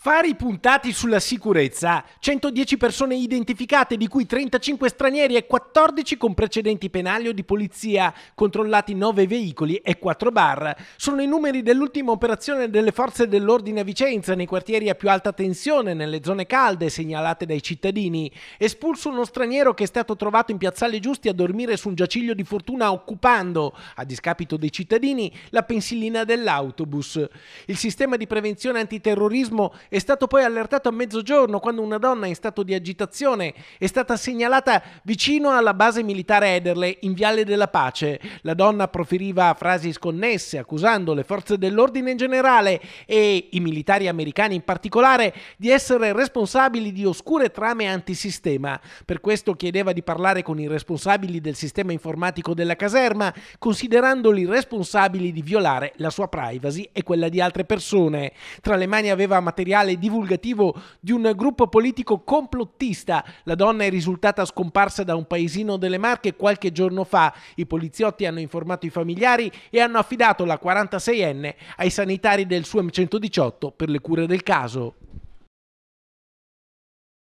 Fari puntati sulla sicurezza. 110 persone identificate, di cui 35 stranieri e 14 con precedenti penali o di polizia, controllati 9 veicoli e 4 bar. Sono i numeri dell'ultima operazione delle forze dell'ordine a Vicenza, nei quartieri a più alta tensione, nelle zone calde segnalate dai cittadini. Espulso uno straniero che è stato trovato in Piazzale Giusti a dormire su un giaciglio di fortuna occupando, a discapito dei cittadini, la pensilina dell'autobus. Il sistema di prevenzione antiterrorismo è stato poi allertato a mezzogiorno quando una donna in stato di agitazione è stata segnalata vicino alla base militare Ederle in Viale della Pace. La donna proferiva frasi sconnesse accusando le forze dell'ordine in generale e i militari americani in particolare di essere responsabili di oscure trame antisistema. Per questo chiedeva di parlare con i responsabili del sistema informatico della caserma, considerandoli responsabili di violare la sua privacy e quella di altre persone. Tra le mani aveva materiale materiale divulgativo di un gruppo politico complottista. La donna è risultata scomparsa da un paesino delle Marche qualche giorno fa. I poliziotti hanno informato i familiari e hanno affidato la 46enne ai sanitari del SUEM 118 per le cure del caso.